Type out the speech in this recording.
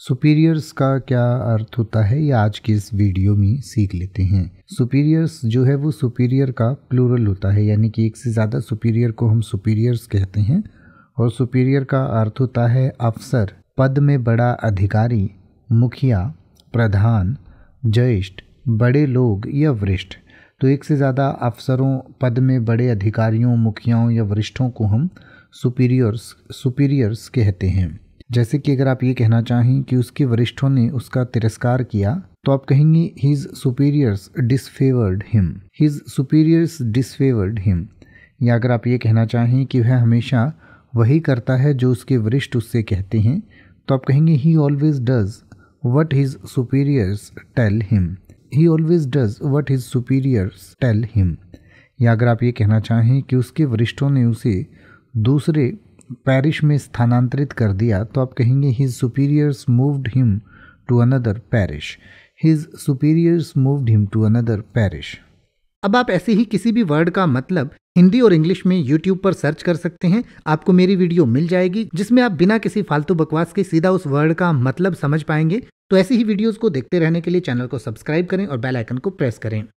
superiors का क्या अर्थ होता है ये आज के इस वीडियो में सीख लेते हैं सुपीरियर्स जो है वो सुपीरियर का प्लूरल होता है यानी कि एक से ज़्यादा सुपीरियर को हम सुपीरियर्स कहते हैं और सुपीरियर का अर्थ होता है अफसर पद में बड़ा अधिकारी मुखिया प्रधान ज्येष्ठ बड़े लोग या वरिष्ठ तो एक से ज़्यादा अफसरों पद में बड़े अधिकारियों मुखियाओं या वरिष्ठों को हम सुपीरियर्स सुपीरियर्स कहते हैं जैसे कि अगर आप ये कहना चाहें कि उसके वरिष्ठों ने उसका तिरस्कार किया तो आप कहेंगे his superiors disfavored him his superiors disfavored him या अगर आप ये कहना चाहें कि वह हमेशा वही करता है जो उसके वरिष्ठ उससे कहते हैं तो आप कहेंगे he always does what his superiors tell him he always does what his superiors tell him या अगर आप ये कहना चाहें कि उसके वरिष्ठों ने उसे दूसरे पैरिश में स्थानांतरित कर दिया तो आप कहेंगे his superiors moved him to another parish his superiors moved him to another parish अब आप ऐसे ही किसी भी वर्ड का मतलब हिंदी और इंग्लिश में YouTube पर सर्च कर सकते हैं आपको मेरी वीडियो मिल जाएगी जिसमें आप बिना किसी फालतू बकवास के सीधा उस वर्ड का मतलब समझ पाएंगे तो ऐसी ही वीडियोस को देखते रहने के लिए चैनल को सब्सक्राइब करें और बेल आइकन को प्रेस करें